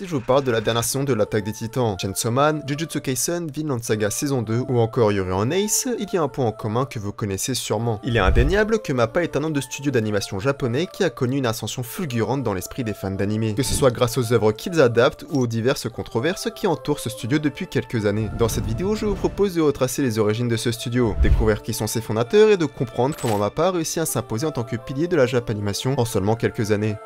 Si je vous parle de la dernière saison de l'attaque des titans, Chainsaw Man, Jujutsu Kaisen, Vinland Saga saison 2 ou encore Yuri on Ace, il y a un point en commun que vous connaissez sûrement. Il est indéniable que MAPPA est un nom de studio d'animation japonais qui a connu une ascension fulgurante dans l'esprit des fans d'anime, que ce soit grâce aux œuvres qu'ils adaptent ou aux diverses controverses qui entourent ce studio depuis quelques années. Dans cette vidéo, je vous propose de retracer les origines de ce studio, découvrir qui sont ses fondateurs et de comprendre comment MAPPA a réussi à s'imposer en tant que pilier de la Japanimation en seulement quelques années.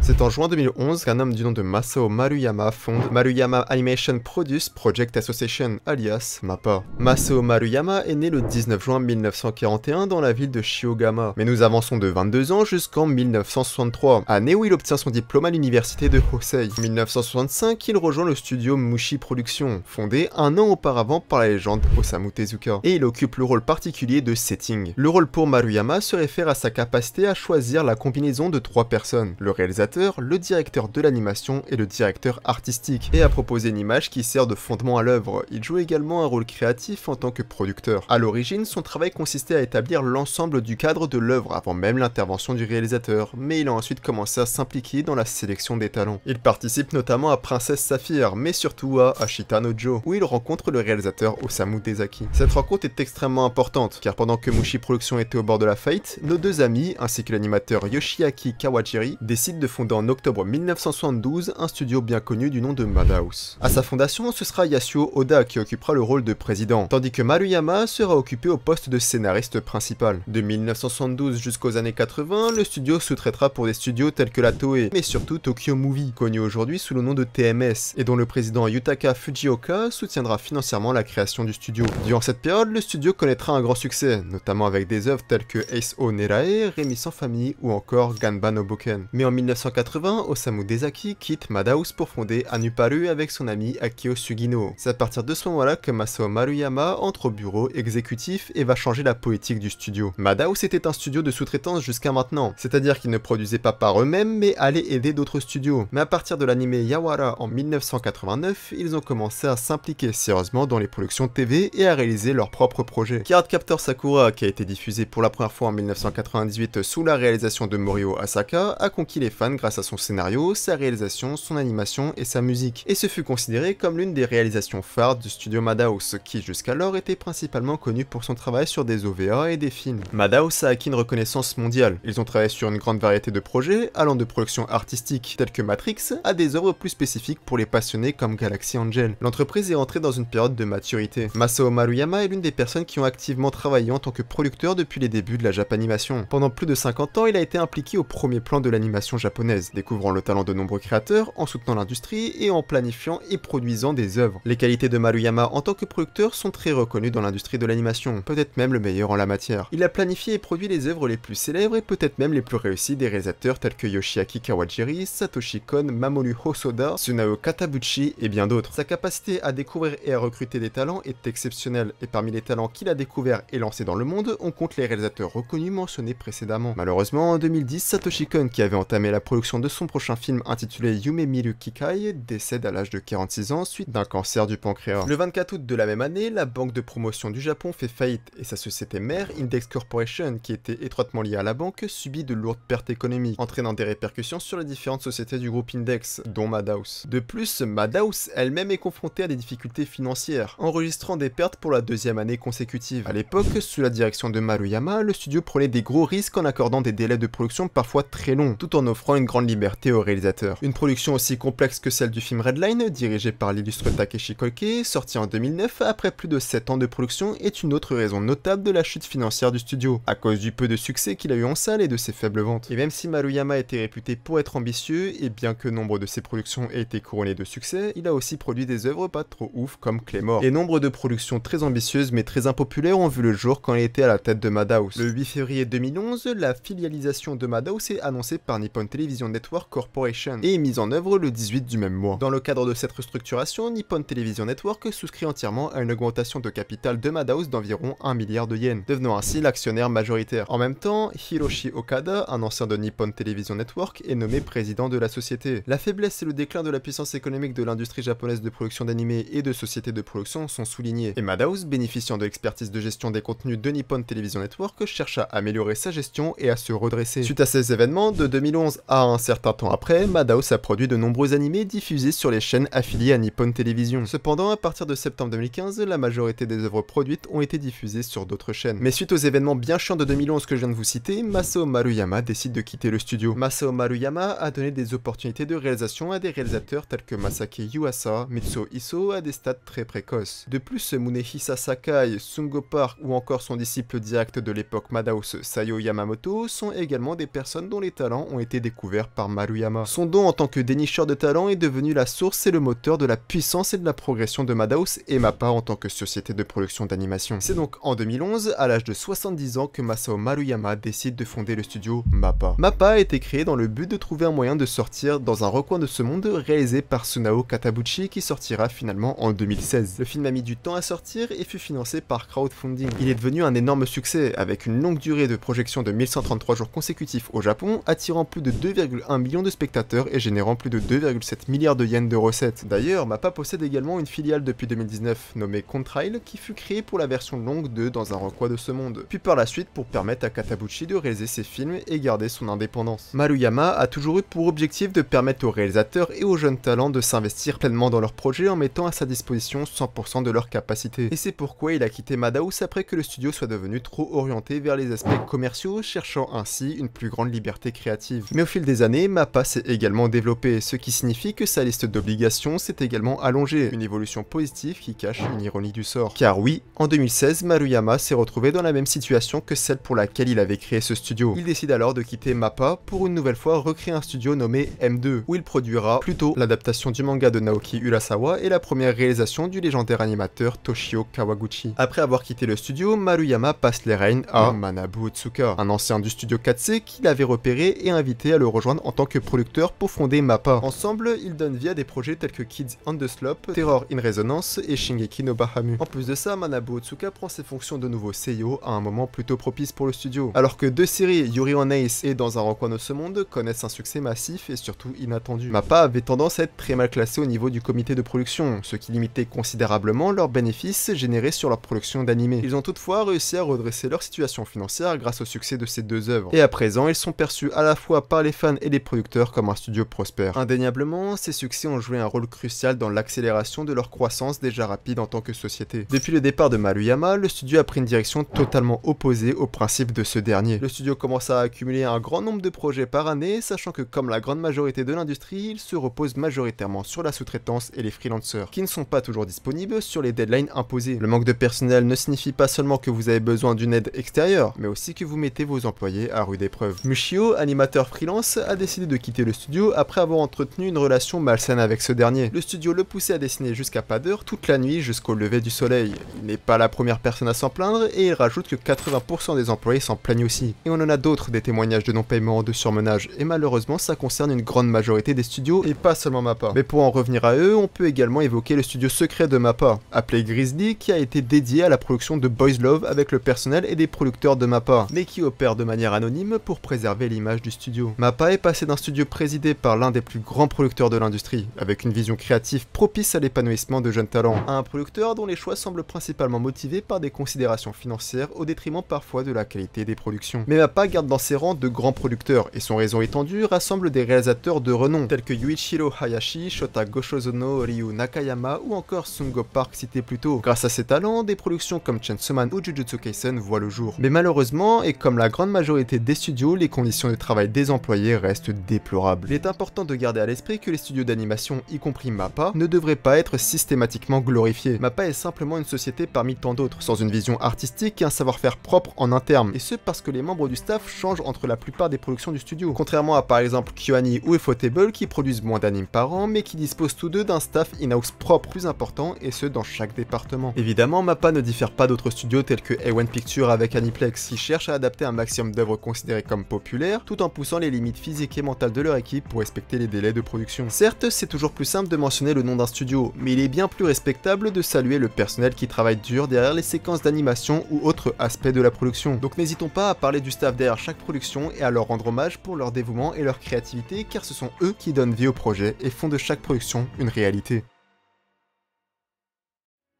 C'est en juin 2011 qu'un homme du nom de Masao Maruyama fonde Maruyama Animation Produce Project Association, alias MAPPA. Masao Maruyama est né le 19 juin 1941 dans la ville de Shiogama, mais nous avançons de 22 ans jusqu'en 1963, année où il obtient son diplôme à l'université de Hosei. En 1965, il rejoint le studio Mushi Productions, fondé un an auparavant par la légende Osamu Tezuka, et il occupe le rôle particulier de setting. Le rôle pour Maruyama se réfère à sa capacité à choisir la combinaison de trois personnes, le réalisateur le directeur de l'animation et le directeur artistique, et a proposé une image qui sert de fondement à l'œuvre. Il joue également un rôle créatif en tant que producteur. À l'origine, son travail consistait à établir l'ensemble du cadre de l'œuvre avant même l'intervention du réalisateur, mais il a ensuite commencé à s'impliquer dans la sélection des talents. Il participe notamment à Princesse Saphir, mais surtout à Ashita Nojo, où il rencontre le réalisateur Osamu Dezaki. Cette rencontre est extrêmement importante, car pendant que Mushi production était au bord de la faillite, nos deux amis, ainsi que l'animateur Yoshiaki Kawajiri, décident de fondé en octobre 1972 un studio bien connu du nom de Madhouse. À sa fondation, ce sera Yasuo Oda qui occupera le rôle de président, tandis que Maruyama sera occupé au poste de scénariste principal. De 1972 jusqu'aux années 80, le studio se traitera pour des studios tels que la Toei, mais surtout Tokyo Movie, connu aujourd'hui sous le nom de TMS, et dont le président Yutaka Fujioka soutiendra financièrement la création du studio. Durant cette période, le studio connaîtra un grand succès, notamment avec des œuvres telles que Ace O Nerae, Rémi sans famille ou encore Ganban Boken. Mais en 1980, Osamu Dezaki quitte Madhouse pour fonder Anuparu avec son ami Akio Sugino. C'est à partir de ce moment-là que Masao Maruyama entre au bureau exécutif et va changer la poétique du studio. Madhouse était un studio de sous-traitance jusqu'à maintenant, c'est-à-dire qu'ils ne produisaient pas par eux-mêmes mais allaient aider d'autres studios. Mais à partir de l'animé Yawara en 1989, ils ont commencé à s'impliquer sérieusement dans les productions TV et à réaliser leurs propres projets. Cardcaptor Sakura, qui a été diffusé pour la première fois en 1998 sous la réalisation de Morio Asaka, a conquis les fans grâce à son scénario, sa réalisation, son animation et sa musique, et ce fut considéré comme l'une des réalisations phares du studio Madhouse, qui jusqu'alors était principalement connu pour son travail sur des OVA et des films. Madhouse a acquis une reconnaissance mondiale, ils ont travaillé sur une grande variété de projets, allant de productions artistiques telles que Matrix à des œuvres plus spécifiques pour les passionnés comme Galaxy Angel. L'entreprise est entrée dans une période de maturité. Masao Maruyama est l'une des personnes qui ont activement travaillé en tant que producteur depuis les débuts de la Japanimation. Pendant plus de 50 ans, il a été impliqué au premier plan de l'animation japonaise découvrant le talent de nombreux créateurs en soutenant l'industrie et en planifiant et produisant des œuvres. Les qualités de Maruyama en tant que producteur sont très reconnues dans l'industrie de l'animation, peut-être même le meilleur en la matière. Il a planifié et produit les œuvres les plus célèbres et peut-être même les plus réussies des réalisateurs tels que Yoshiaki Kawajiri, Satoshi Kon, Mamoru Hosoda, Tsunao Katabuchi et bien d'autres. Sa capacité à découvrir et à recruter des talents est exceptionnelle, et parmi les talents qu'il a découverts et lancés dans le monde, on compte les réalisateurs reconnus mentionnés précédemment. Malheureusement, en 2010, Satoshi Kon, qui avait entamé la production de son prochain film intitulé Yume Miru Kikai décède à l'âge de 46 ans suite d'un cancer du pancréas. Le 24 août de la même année, la banque de promotion du Japon fait faillite et sa société mère, Index Corporation, qui était étroitement liée à la banque, subit de lourdes pertes économiques, entraînant des répercussions sur les différentes sociétés du groupe Index, dont Madhouse. De plus, Madhouse elle-même est confrontée à des difficultés financières, enregistrant des pertes pour la deuxième année consécutive. À l'époque, sous la direction de Maruyama, le studio prenait des gros risques en accordant des délais de production parfois très longs, tout en offrant une grande liberté au réalisateur. Une production aussi complexe que celle du film Redline, dirigée par l'illustre Takeshi Koike, sorti en 2009 après plus de 7 ans de production, est une autre raison notable de la chute financière du studio, à cause du peu de succès qu'il a eu en salle et de ses faibles ventes. Et même si Maruyama était réputé pour être ambitieux, et bien que nombre de ses productions aient été couronnées de succès, il a aussi produit des œuvres pas trop ouf comme Claymore. Et nombre de productions très ambitieuses mais très impopulaires ont vu le jour quand il était à la tête de Madhouse. Le 8 février 2011, la filialisation de Madhouse est annoncée par Nippon Television Network Corporation et mise en œuvre le 18 du même mois. Dans le cadre de cette restructuration, Nippon Television Network souscrit entièrement à une augmentation de capital de Madhouse d'environ 1 milliard de yens, devenant ainsi l'actionnaire majoritaire. En même temps, Hiroshi Okada, un ancien de Nippon Television Network, est nommé président de la société. La faiblesse et le déclin de la puissance économique de l'industrie japonaise de production d'animés et de sociétés de production sont soulignés, et Madhouse, bénéficiant de l'expertise de gestion des contenus de Nippon Television Network, cherche à améliorer sa gestion et à se redresser. Suite à ces événements, de 2011 à un certain temps après, Madhouse a produit de nombreux animés diffusés sur les chaînes affiliées à Nippon Television. Cependant, à partir de septembre 2015, la majorité des œuvres produites ont été diffusées sur d'autres chaînes. Mais suite aux événements bien chiants de 2011 que je viens de vous citer, Masao Maruyama décide de quitter le studio. Masao Maruyama a donné des opportunités de réalisation à des réalisateurs tels que Masake Yuasa, Mitsuo Iso à des stades très précoces. De plus, Munehisa Sakai, Sungo Park ou encore son disciple direct de l'époque Madhouse, Sayo Yamamoto, sont également des personnes dont les talents ont été découverts par Maruyama. Son don en tant que dénicheur de talent est devenu la source et le moteur de la puissance et de la progression de Madhouse et MAPPA en tant que société de production d'animation. C'est donc en 2011, à l'âge de 70 ans, que Masao Maruyama décide de fonder le studio MAPPA. MAPPA a été créé dans le but de trouver un moyen de sortir dans un recoin de ce monde réalisé par Sunao Katabuchi qui sortira finalement en 2016. Le film a mis du temps à sortir et fut financé par crowdfunding. Il est devenu un énorme succès avec une longue durée de projection de 1133 jours consécutifs au Japon, attirant plus de 2, 2,1 millions de spectateurs et générant plus de 2,7 milliards de yens de recettes. D'ailleurs, Mappa possède également une filiale depuis 2019 nommée Contrail qui fut créée pour la version longue de dans un recoin de ce monde, puis par la suite pour permettre à Katabuchi de réaliser ses films et garder son indépendance. Maruyama a toujours eu pour objectif de permettre aux réalisateurs et aux jeunes talents de s'investir pleinement dans leurs projets en mettant à sa disposition 100% de leurs capacités. Et c'est pourquoi il a quitté Madhouse après que le studio soit devenu trop orienté vers les aspects commerciaux, cherchant ainsi une plus grande liberté créative. Mais au fil des années, MAPPA s'est également développé, ce qui signifie que sa liste d'obligations s'est également allongée, une évolution positive qui cache une ironie du sort. Car oui, en 2016, Maruyama s'est retrouvé dans la même situation que celle pour laquelle il avait créé ce studio. Il décide alors de quitter MAPPA pour une nouvelle fois recréer un studio nommé M2, où il produira plutôt l'adaptation du manga de Naoki Urasawa et la première réalisation du légendaire animateur Toshio Kawaguchi. Après avoir quitté le studio, Maruyama passe les règnes à Manabu Otsuka, un ancien du studio 4C qu'il avait repéré et invité à le rejoindre en tant que producteur pour fonder MAPPA. Ensemble, ils donnent vie à des projets tels que Kids on the Slope, Terror in Resonance et Shingeki no Bahamu. En plus de ça, Manabu Otsuka prend ses fonctions de nouveau CEO à un moment plutôt propice pour le studio. Alors que deux séries, Yuri on Ace et Dans un recoin de ce monde, connaissent un succès massif et surtout inattendu. MAPPA avait tendance à être très mal classé au niveau du comité de production, ce qui limitait considérablement leurs bénéfices générés sur leur production d'animés. Ils ont toutefois réussi à redresser leur situation financière grâce au succès de ces deux œuvres. Et à présent, ils sont perçus à la fois par les fans et les producteurs comme un studio prospère. Indéniablement, ces succès ont joué un rôle crucial dans l'accélération de leur croissance déjà rapide en tant que société. Depuis le départ de Maruyama, le studio a pris une direction totalement opposée au principe de ce dernier. Le studio commence à accumuler un grand nombre de projets par année, sachant que comme la grande majorité de l'industrie, il se repose majoritairement sur la sous-traitance et les freelancers, qui ne sont pas toujours disponibles sur les deadlines imposées. Le manque de personnel ne signifie pas seulement que vous avez besoin d'une aide extérieure, mais aussi que vous mettez vos employés à rude épreuve. Mushio, animateur freelance, a décidé de quitter le studio après avoir entretenu une relation malsaine avec ce dernier. Le studio le poussait à dessiner jusqu'à pas d'heure toute la nuit jusqu'au lever du soleil. Il n'est pas la première personne à s'en plaindre et il rajoute que 80% des employés s'en plaignent aussi. Et on en a d'autres des témoignages de non-paiement, de surmenage, et malheureusement ça concerne une grande majorité des studios et pas seulement MAPPA. Mais pour en revenir à eux, on peut également évoquer le studio secret de MAPPA, appelé Grizzly, qui a été dédié à la production de Boys Love avec le personnel et des producteurs de MAPPA, mais qui opère de manière anonyme pour préserver l'image du studio. Mappa est passé d'un studio présidé par l'un des plus grands producteurs de l'industrie, avec une vision créative propice à l'épanouissement de jeunes talents, à un producteur dont les choix semblent principalement motivés par des considérations financières au détriment parfois de la qualité des productions. Mais Mappa garde dans ses rangs de grands producteurs, et son raison étendue rassemble des réalisateurs de renom, tels que Yuichiro Hayashi, Shota Goshozono, Ryu Nakayama ou encore Sungo Park cité plus tôt. Grâce à ses talents, des productions comme Chainsaw ou Jujutsu Kaisen voient le jour. Mais malheureusement, et comme la grande majorité des studios, les conditions de travail des employés reste déplorable. Il est important de garder à l'esprit que les studios d'animation, y compris MAPPA, ne devraient pas être systématiquement glorifiés. MAPPA est simplement une société parmi tant d'autres, sans une vision artistique et un savoir-faire propre en interne, et ce parce que les membres du staff changent entre la plupart des productions du studio, contrairement à par exemple KyoAni ou FOTable, qui produisent moins d'animes par an, mais qui disposent tous deux d'un staff in-house propre, plus important, et ce dans chaque département. Évidemment, MAPPA ne diffère pas d'autres studios tels que A1 Pictures avec Aniplex, qui cherche à adapter un maximum d'œuvres considérées comme populaires, tout en poussant les limites physique et mentale de leur équipe pour respecter les délais de production. Certes, c'est toujours plus simple de mentionner le nom d'un studio, mais il est bien plus respectable de saluer le personnel qui travaille dur derrière les séquences d'animation ou autres aspects de la production. Donc n'hésitons pas à parler du staff derrière chaque production et à leur rendre hommage pour leur dévouement et leur créativité car ce sont eux qui donnent vie au projet et font de chaque production une réalité.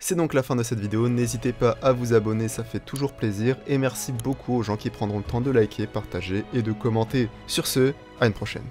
C'est donc la fin de cette vidéo, n'hésitez pas à vous abonner, ça fait toujours plaisir, et merci beaucoup aux gens qui prendront le temps de liker, partager et de commenter. Sur ce, à une prochaine.